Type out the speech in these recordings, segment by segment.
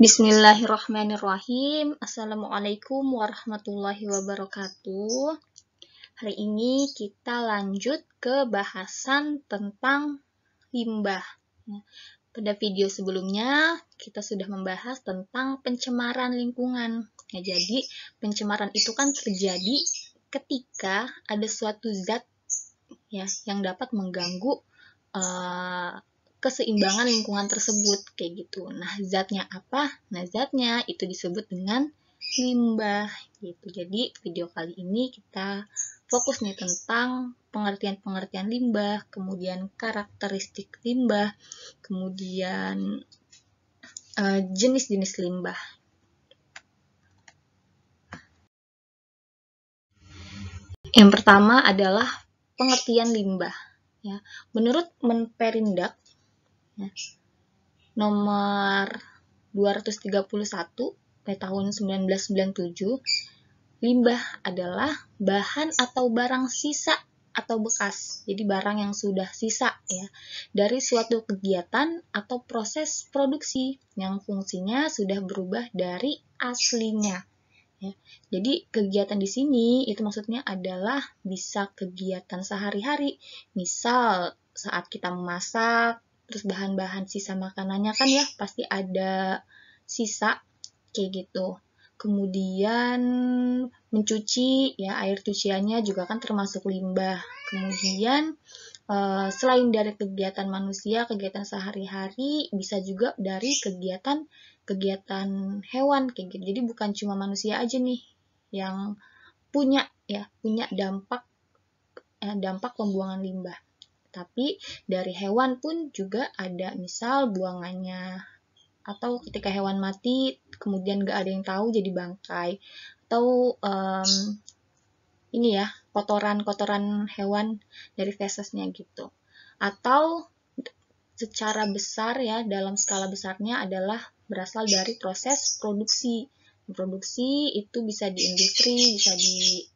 Bismillahirrahmanirrahim. Assalamualaikum warahmatullahi wabarakatuh. Hari ini kita lanjut ke bahasan tentang limbah. Ya, pada video sebelumnya kita sudah membahas tentang pencemaran lingkungan. Ya, jadi pencemaran itu kan terjadi ketika ada suatu zat ya yang dapat mengganggu uh, keseimbangan lingkungan tersebut kayak gitu. Nah, zatnya apa? Nah, zatnya itu disebut dengan limbah gitu. Jadi, video kali ini kita fokus nih tentang pengertian-pengertian limbah, kemudian karakteristik limbah, kemudian jenis eh, jenis-jenis limbah. Yang pertama adalah pengertian limbah. Ya, menurut Menperindak nomor 231 pada tahun 1997 limbah adalah bahan atau barang sisa atau bekas jadi barang yang sudah sisa ya dari suatu kegiatan atau proses produksi yang fungsinya sudah berubah dari aslinya Ya. Jadi kegiatan di sini itu maksudnya adalah bisa kegiatan sehari-hari. Misal saat kita memasak, terus bahan-bahan sisa makanannya kan ya pasti ada sisa kayak gitu kemudian mencuci ya air cuciannya juga kan termasuk limbah kemudian eh, selain dari kegiatan manusia kegiatan sehari-hari bisa juga dari kegiatan kegiatan hewan kayak gitu jadi bukan cuma manusia aja nih yang punya ya punya dampak eh, dampak pembuangan limbah tapi dari hewan pun juga ada misal buangannya atau ketika hewan mati kemudian gak ada yang tahu jadi bangkai atau um, ini ya kotoran-kotoran hewan dari fesesnya gitu atau secara besar ya dalam skala besarnya adalah berasal dari proses produksi produksi itu bisa di industri bisa di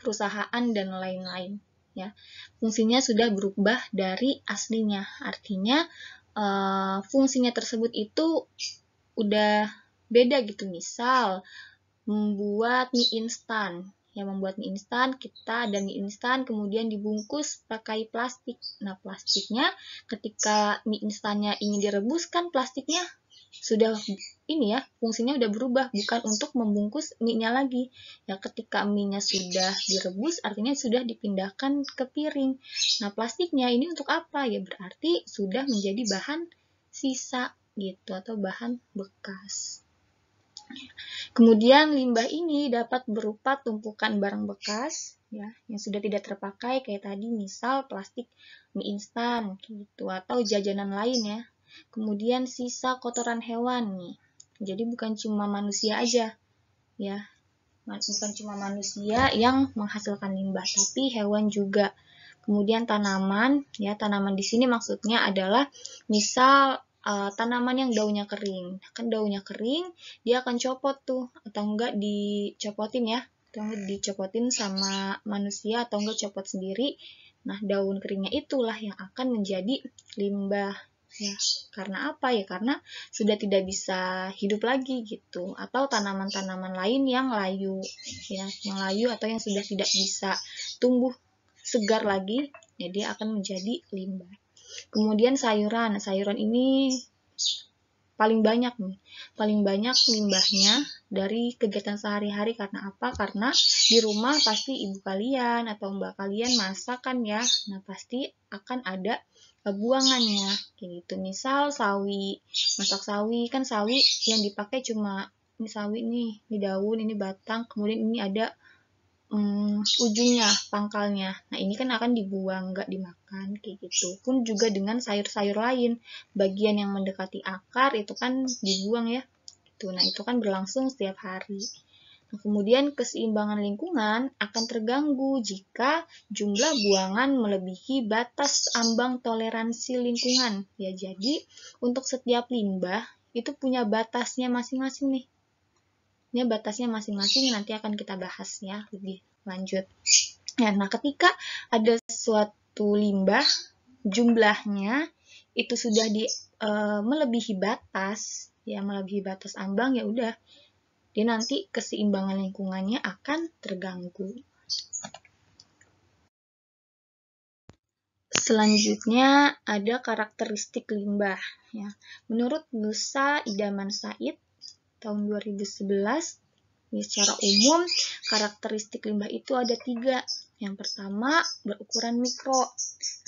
perusahaan dan lain-lain ya. Fungsinya sudah berubah dari aslinya. Artinya uh, fungsinya tersebut itu udah beda gitu. Misal membuat mie instan. Yang membuat mie instan, kita ada mie instan kemudian dibungkus pakai plastik. Nah, plastiknya ketika mie instannya ingin direbus kan plastiknya sudah ini ya fungsinya udah berubah bukan untuk membungkus mie-nya lagi ya ketika mie-nya sudah direbus artinya sudah dipindahkan ke piring nah plastiknya ini untuk apa ya berarti sudah menjadi bahan sisa gitu atau bahan bekas kemudian limbah ini dapat berupa tumpukan barang bekas ya yang sudah tidak terpakai kayak tadi misal plastik mie instan gitu atau jajanan lain ya Kemudian sisa kotoran hewan nih. Jadi bukan cuma manusia aja ya. Bukan cuma manusia yang menghasilkan limbah, tapi hewan juga. Kemudian tanaman, ya tanaman di sini maksudnya adalah misal uh, tanaman yang daunnya kering. Kan daunnya kering, dia akan copot tuh atau enggak dicopotin ya. Atau enggak dicopotin sama manusia atau enggak copot sendiri. Nah, daun keringnya itulah yang akan menjadi limbah ya karena apa ya karena sudah tidak bisa hidup lagi gitu atau tanaman-tanaman lain yang layu ya yang layu atau yang sudah tidak bisa tumbuh segar lagi jadi ya akan menjadi limbah kemudian sayuran sayuran ini paling banyak nih paling banyak limbahnya dari kegiatan sehari-hari karena apa karena di rumah pasti ibu kalian atau mbak kalian masakan ya nah pasti akan ada buangannya kayak gitu misal sawi masak sawi kan sawi yang dipakai cuma ini sawi nih ini daun ini batang kemudian ini ada um, ujungnya pangkalnya nah ini kan akan dibuang nggak dimakan kayak gitu pun juga dengan sayur-sayur lain bagian yang mendekati akar itu kan dibuang ya Itu. nah itu kan berlangsung setiap hari Kemudian keseimbangan lingkungan akan terganggu jika jumlah buangan melebihi batas ambang toleransi lingkungan. Ya, jadi untuk setiap limbah itu punya batasnya masing-masing nih. Ini batasnya masing-masing nanti akan kita bahas ya lebih lanjut. Ya, nah ketika ada suatu limbah jumlahnya itu sudah di e, melebihi batas, ya melebihi batas ambang ya udah dia nanti keseimbangan lingkungannya akan terganggu. Selanjutnya ada karakteristik limbah. Ya. Menurut Nusa Idaman Said tahun 2011, ini ya, secara umum karakteristik limbah itu ada tiga. Yang pertama berukuran mikro,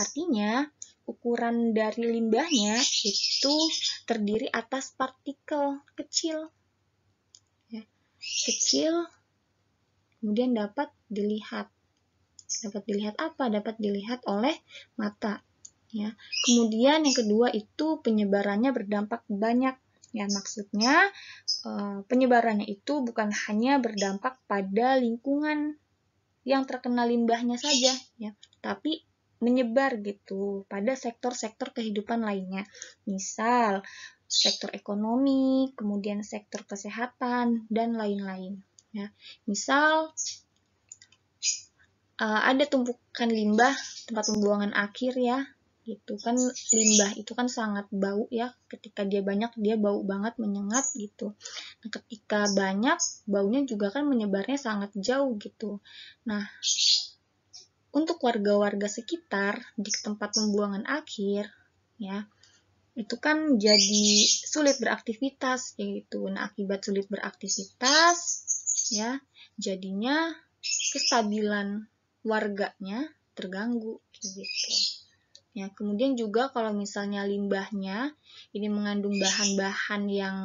artinya ukuran dari limbahnya itu terdiri atas partikel kecil kecil kemudian dapat dilihat dapat dilihat apa dapat dilihat oleh mata ya kemudian yang kedua itu penyebarannya berdampak banyak ya maksudnya eh, penyebarannya itu bukan hanya berdampak pada lingkungan yang terkena limbahnya saja ya tapi menyebar gitu pada sektor-sektor kehidupan lainnya misal sektor ekonomi, kemudian sektor kesehatan, dan lain-lain. Ya. Misal, uh, ada tumpukan limbah, tempat pembuangan akhir ya, gitu kan limbah itu kan sangat bau ya ketika dia banyak dia bau banget menyengat gitu nah ketika banyak baunya juga kan menyebarnya sangat jauh gitu nah untuk warga-warga sekitar di tempat pembuangan akhir ya itu kan jadi sulit beraktivitas yaitu Nah, akibat sulit beraktivitas ya, jadinya kestabilan warganya terganggu gitu. Ya, kemudian juga kalau misalnya limbahnya ini mengandung bahan-bahan yang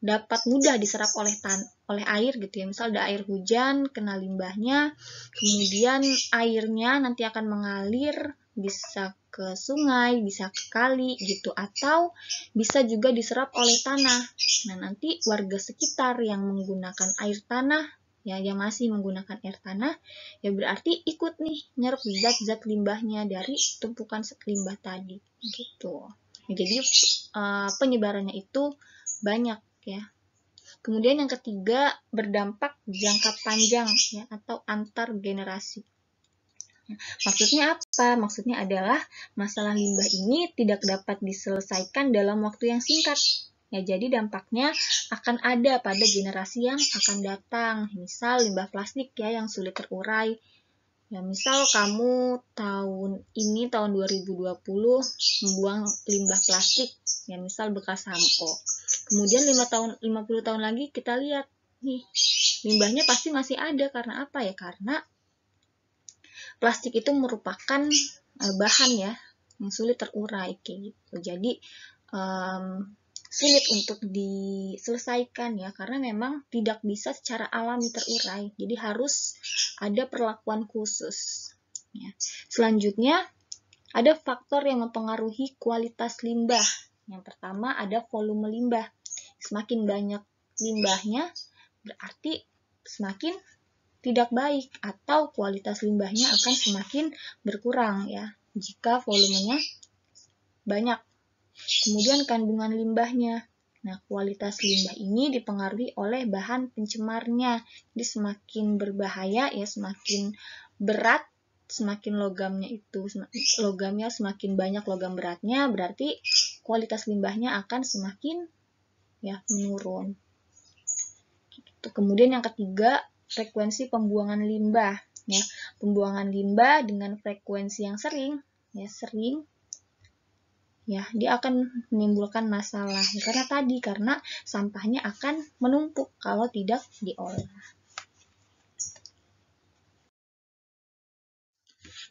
dapat mudah diserap oleh tan oleh air gitu ya. Misal ada air hujan kena limbahnya, kemudian airnya nanti akan mengalir bisa ke sungai, bisa ke kali gitu atau bisa juga diserap oleh tanah. Nah, nanti warga sekitar yang menggunakan air tanah ya yang masih menggunakan air tanah ya berarti ikut nih nyerap zat-zat limbahnya dari tumpukan limbah tadi gitu. jadi eh, penyebarannya itu banyak ya. Kemudian yang ketiga berdampak jangka panjang ya atau antar generasi. Maksudnya apa? Maksudnya adalah masalah limbah ini tidak dapat diselesaikan dalam waktu yang singkat. Ya, jadi dampaknya akan ada pada generasi yang akan datang. Misal limbah plastik ya yang sulit terurai. Ya, misal kamu tahun ini tahun 2020 membuang limbah plastik, ya misal bekas sampo. Kemudian 5 tahun 50 tahun lagi kita lihat nih limbahnya pasti masih ada karena apa ya? Karena plastik itu merupakan uh, bahan ya yang sulit terurai kayak gitu. Jadi um, sulit untuk diselesaikan ya karena memang tidak bisa secara alami terurai. Jadi harus ada perlakuan khusus. Ya. Selanjutnya ada faktor yang mempengaruhi kualitas limbah. Yang pertama ada volume limbah. Semakin banyak limbahnya berarti semakin tidak baik atau kualitas limbahnya akan semakin berkurang ya jika volumenya banyak. Kemudian kandungan limbahnya. Nah, kualitas limbah ini dipengaruhi oleh bahan pencemarnya. Jadi semakin berbahaya ya semakin berat semakin logamnya itu logamnya semakin banyak logam beratnya berarti kualitas limbahnya akan semakin ya menurun. Gitu. Kemudian yang ketiga frekuensi pembuangan limbah ya pembuangan limbah dengan frekuensi yang sering ya sering ya dia akan menimbulkan masalah karena tadi karena sampahnya akan menumpuk kalau tidak diolah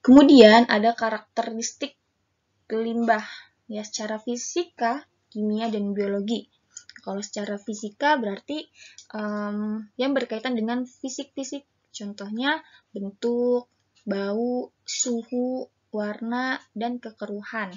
kemudian ada karakteristik limbah ya secara fisika kimia dan biologi kalau secara fisika berarti um, yang berkaitan dengan fisik-fisik, contohnya bentuk, bau, suhu, warna, dan kekeruhan.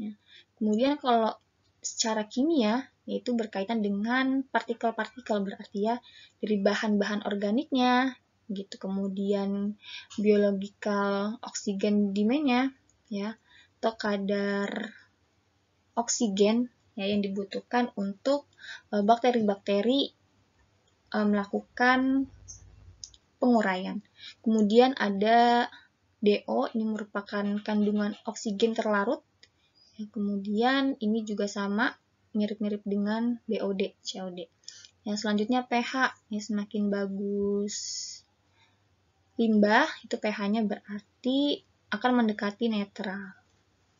Ya. Kemudian kalau secara kimia, yaitu berkaitan dengan partikel-partikel berarti ya dari bahan-bahan organiknya, gitu. Kemudian biological oksigen demandnya, ya, atau kadar oksigen ya yang dibutuhkan untuk e, bakteri-bakteri e, melakukan penguraian. Kemudian ada DO, ini merupakan kandungan oksigen terlarut. Kemudian ini juga sama, mirip-mirip dengan BOD, COD. Yang selanjutnya pH, ini semakin bagus limbah, itu pH-nya berarti akan mendekati netral.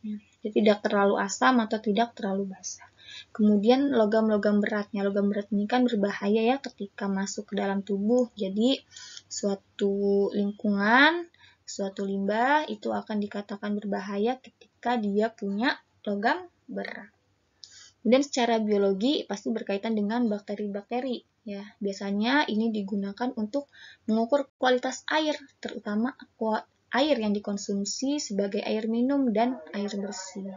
Jadi tidak terlalu asam atau tidak terlalu basah. Kemudian logam-logam beratnya. Logam berat ini kan berbahaya ya ketika masuk ke dalam tubuh. Jadi suatu lingkungan, suatu limbah itu akan dikatakan berbahaya ketika dia punya logam berat. Kemudian secara biologi pasti berkaitan dengan bakteri-bakteri ya. Biasanya ini digunakan untuk mengukur kualitas air, terutama aqua, air yang dikonsumsi sebagai air minum dan air bersih.